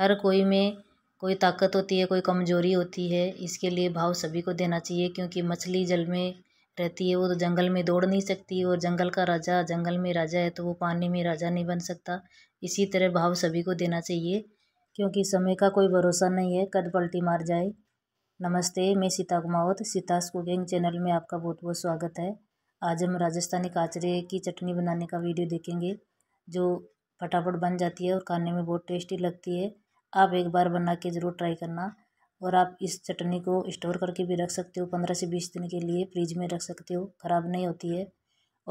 हर कोई में कोई ताकत होती है कोई कमजोरी होती है इसके लिए भाव सभी को देना चाहिए क्योंकि मछली जल में रहती है वो तो जंगल में दौड़ नहीं सकती और जंगल का राजा जंगल में राजा है तो वो पानी में राजा नहीं बन सकता इसी तरह भाव सभी को देना चाहिए क्योंकि समय का कोई भरोसा नहीं है कद पलटी मार जाए नमस्ते मैं सीता कुमावत सीता कुकिंग चैनल में आपका बहुत बहुत स्वागत है आज हम राजस्थानी काचरे की चटनी बनाने का वीडियो देखेंगे जो फटाफट बन जाती है और खाने में बहुत टेस्टी लगती है आप एक बार बना के ज़रूर ट्राई करना और आप इस चटनी को स्टोर करके भी रख सकते हो पंद्रह से बीस दिन के लिए फ्रिज में रख सकते हो ख़राब नहीं होती है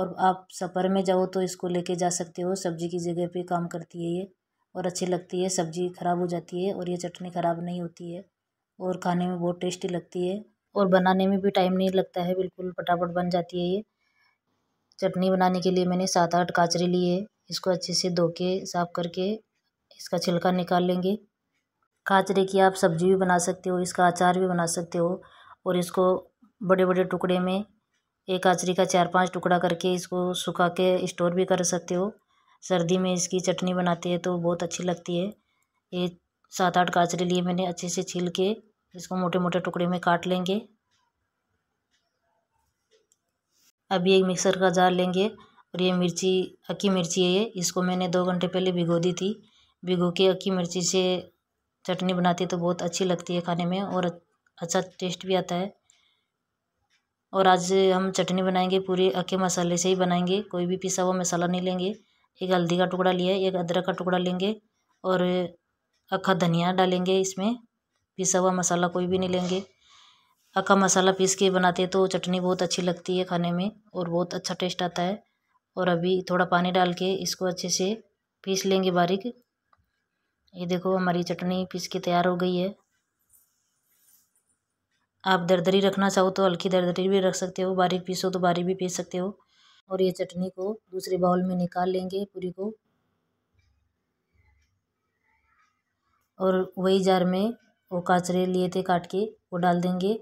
और आप सफ़र में जाओ तो इसको लेके जा सकते हो सब्ज़ी की जगह पे काम करती है ये और अच्छी लगती है सब्ज़ी ख़राब हो जाती है और ये चटनी ख़राब नहीं होती है और खाने में बहुत टेस्टी लगती है और बनाने में भी टाइम नहीं लगता है बिल्कुल फटाफट बन जाती है ये चटनी बनाने के लिए मैंने सात आठ काचरे लिए इसको अच्छे से धो के साफ़ करके इसका छिलका निकाल लेंगे काचरे की आप सब्जी भी बना सकते हो इसका अचार भी बना सकते हो और इसको बड़े बड़े टुकड़े में एक काचरी का चार पाँच टुकड़ा करके इसको सुखा के स्टोर भी कर सकते हो सर्दी में इसकी चटनी बनाते हैं तो बहुत अच्छी लगती है ये सात आठ काचरे लिए मैंने अच्छे से छील के इसको मोटे मोटे टुकड़े में काट लेंगे अभी एक मिक्सर का जार लेंगे और ये मिर्ची अक्की मिर्ची है ये इसको मैंने दो घंटे पहले भिगो दी थी भिगो के अक्की मिर्ची से चटनी बनाती है तो बहुत अच्छी लगती है खाने में और अच्छा टेस्ट भी आता है और आज हम चटनी बनाएंगे पूरी अके मसाले से ही बनाएंगे कोई भी पिसा हुआ मसाला नहीं लेंगे एक हल्दी का टुकड़ा लिया एक अदरक का टुकड़ा लेंगे और अखा धनिया डालेंगे इसमें पिसा हुआ मसाला कोई भी नहीं लेंगे अखा मसाला पीस के बनाते तो चटनी बहुत अच्छी लगती है खाने में और बहुत अच्छा टेस्ट आता है और अभी थोड़ा पानी डाल के इसको अच्छे से पीस लेंगे बारीक ये देखो हमारी चटनी पीस के तैयार हो गई है आप दरदरी रखना चाहो तो हल्की दरदरी भी रख सकते हो बारीक पीसो तो बारीक भी पीस सकते हो और ये चटनी को दूसरे बाउल में निकाल लेंगे पूरी को और वही जार में वो काचरे लिए थे काट के वो डाल देंगे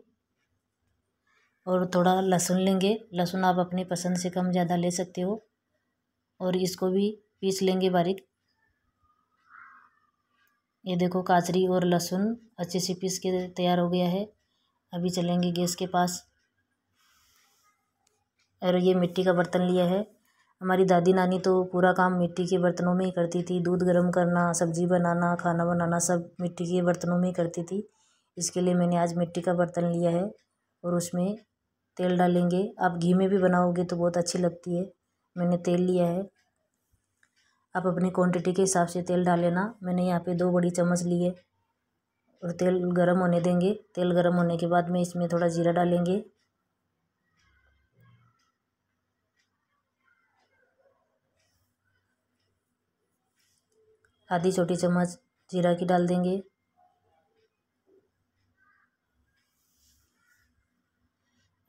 और थोड़ा लहसुन लेंगे लहसुन आप अपनी पसंद से कम ज़्यादा ले सकते हो और इसको भी पीस लेंगे बारीक ये देखो काचरी और लहसुन अच्छे से पीस के तैयार हो गया है अभी चलेंगे गैस के पास और ये मिट्टी का बर्तन लिया है हमारी दादी नानी तो पूरा काम मिट्टी के बर्तनों में ही करती थी दूध गर्म करना सब्जी बनाना खाना बनाना सब मिट्टी के बर्तनों में ही करती थी इसके लिए मैंने आज मिट्टी का बर्तन लिया है और उसमें तेल डालेंगे आप घी में भी बनाओगे तो बहुत अच्छी लगती है मैंने तेल लिया है आप अपनी क्वांटिटी के हिसाब से तेल डाल लेना मैंने यहाँ पे दो बड़ी चम्मच ली है और तेल गरम होने देंगे तेल गरम होने के बाद में इसमें थोड़ा जीरा डालेंगे आधी छोटी चम्मच जीरा की डाल देंगे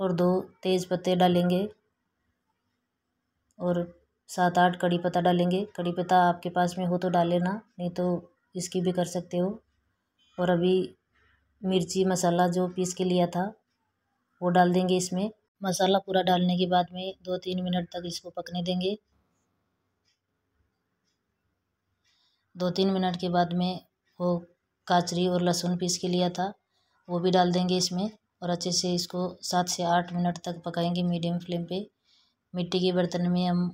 और दो तेज़ पत्ते डालेंगे और सात आठ कड़ी पत्ता डालेंगे कड़ी पत्ता आपके पास में हो तो डाल लेना नहीं तो इसकी भी कर सकते हो और अभी मिर्ची मसाला जो पीस के लिया था वो डाल देंगे इसमें मसाला पूरा डालने के बाद में दो तीन मिनट तक इसको पकने देंगे दो तीन मिनट के बाद में वो काचरी और लहसुन पीस के लिया था वो भी डाल देंगे इसमें और अच्छे से इसको सात से आठ मिनट तक पकाएंगे मीडियम फ्लेम पे मिट्टी के बर्तन में हम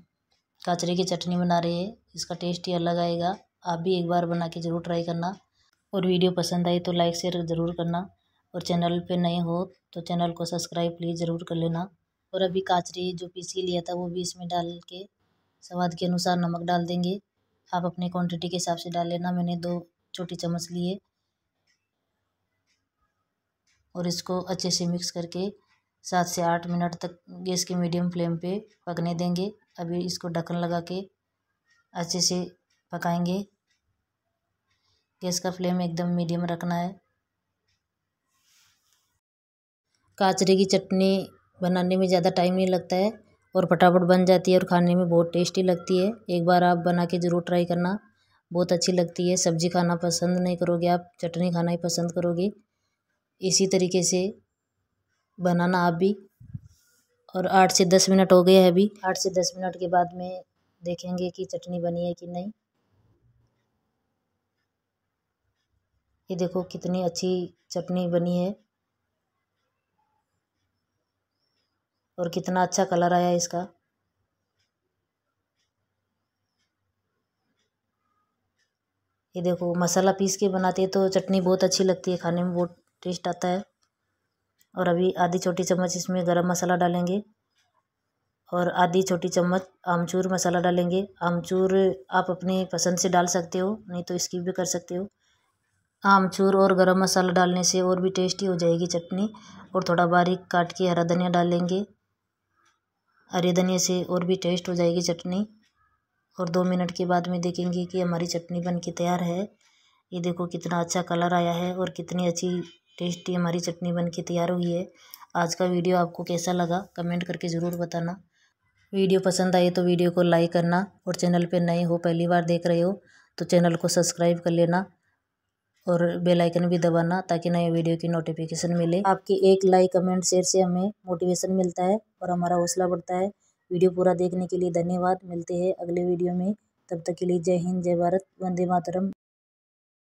कचरे की चटनी बना रही है इसका टेस्ट ही अलग आएगा आप भी एक बार बना के ज़रूर ट्राई करना और वीडियो पसंद आई तो लाइक शेयर ज़रूर करना और चैनल पे नए हो तो चैनल को सब्सक्राइब प्लीज़ ज़रूर कर लेना और अभी काचरी जो पीसी लिया था वो भी इसमें डाल के स्वाद के अनुसार नमक डाल देंगे आप अपने क्वांटिटी के हिसाब से डाल लेना मैंने दो छोटी चम्मच लिए और इसको अच्छे से मिक्स करके सात से आठ मिनट तक गैस के मीडियम फ्लेम पे पकने देंगे अभी इसको ढक्कन लगा के अच्छे से पकाएंगे गैस का फ्लेम एकदम मीडियम रखना है काचरे की चटनी बनाने में ज़्यादा टाइम नहीं लगता है और फटाफट बन जाती है और खाने में बहुत टेस्टी लगती है एक बार आप बना के ज़रूर ट्राई करना बहुत अच्छी लगती है सब्ज़ी खाना पसंद नहीं करोगे आप चटनी खाना ही पसंद करोगे इसी तरीके से बनाना आप भी और आठ से दस मिनट हो गया हैं अभी आठ से दस मिनट के बाद में देखेंगे कि चटनी बनी है कि नहीं ये देखो कितनी अच्छी चटनी बनी है और कितना अच्छा कलर आया इसका ये देखो मसाला पीस के बनाते तो चटनी बहुत अच्छी लगती है खाने में बहुत टेस्ट आता है और अभी आधी छोटी चम्मच इसमें गरम मसाला डालेंगे और आधी छोटी चम्मच आमचूर मसाला डालेंगे आमचूर आप अपनी पसंद से डाल सकते हो नहीं तो स्किप भी कर सकते हो आमचूर और गरम मसाला डालने से और भी टेस्टी हो जाएगी चटनी और थोड़ा बारीक काट के हरा धनिया डालेंगे हरे धनिया से और भी टेस्ट हो जाएगी चटनी और दो मिनट के बाद में देखेंगे कि हमारी चटनी बन के तैयार है ये देखो कितना अच्छा कलर आया है और कितनी अच्छी टेस्टी हमारी चटनी बनके तैयार हुई है आज का वीडियो आपको कैसा लगा कमेंट करके ज़रूर बताना वीडियो पसंद आए तो वीडियो को लाइक करना और चैनल पे नए हो पहली बार देख रहे हो तो चैनल को सब्सक्राइब कर लेना और बेल आइकन भी दबाना ताकि नए वीडियो की नोटिफिकेशन मिले आपकी एक लाइक कमेंट शेयर से हमें मोटिवेशन मिलता है और हमारा हौसला बढ़ता है वीडियो पूरा देखने के लिए धन्यवाद मिलते हैं अगले वीडियो में तब तक के लिए जय हिंद जय भारत वंदे मातरम